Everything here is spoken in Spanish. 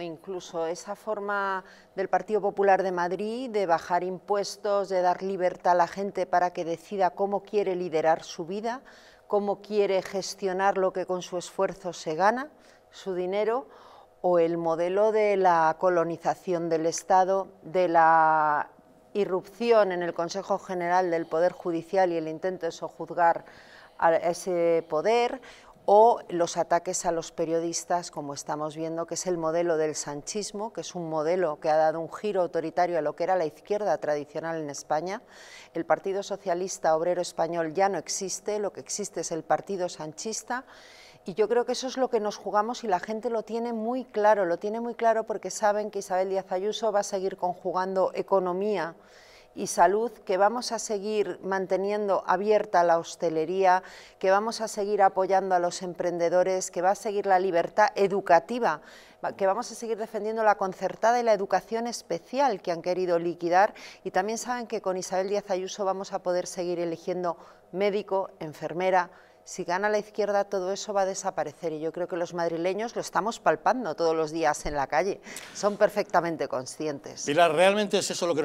Incluso esa forma del Partido Popular de Madrid de bajar impuestos, de dar libertad a la gente para que decida cómo quiere liderar su vida, cómo quiere gestionar lo que con su esfuerzo se gana, su dinero, o el modelo de la colonización del Estado, de la irrupción en el Consejo General del Poder Judicial y el intento de sojuzgar a ese poder, o los ataques a los periodistas, como estamos viendo, que es el modelo del sanchismo, que es un modelo que ha dado un giro autoritario a lo que era la izquierda tradicional en España. El Partido Socialista Obrero Español ya no existe, lo que existe es el Partido Sanchista, y yo creo que eso es lo que nos jugamos y la gente lo tiene muy claro, lo tiene muy claro porque saben que Isabel Díaz Ayuso va a seguir conjugando economía y salud, que vamos a seguir manteniendo abierta la hostelería, que vamos a seguir apoyando a los emprendedores, que va a seguir la libertad educativa, que vamos a seguir defendiendo la concertada y la educación especial que han querido liquidar y también saben que con Isabel Díaz Ayuso vamos a poder seguir eligiendo médico, enfermera, si gana la izquierda todo eso va a desaparecer y yo creo que los madrileños lo estamos palpando todos los días en la calle, son perfectamente conscientes. Pilar, ¿realmente es eso lo que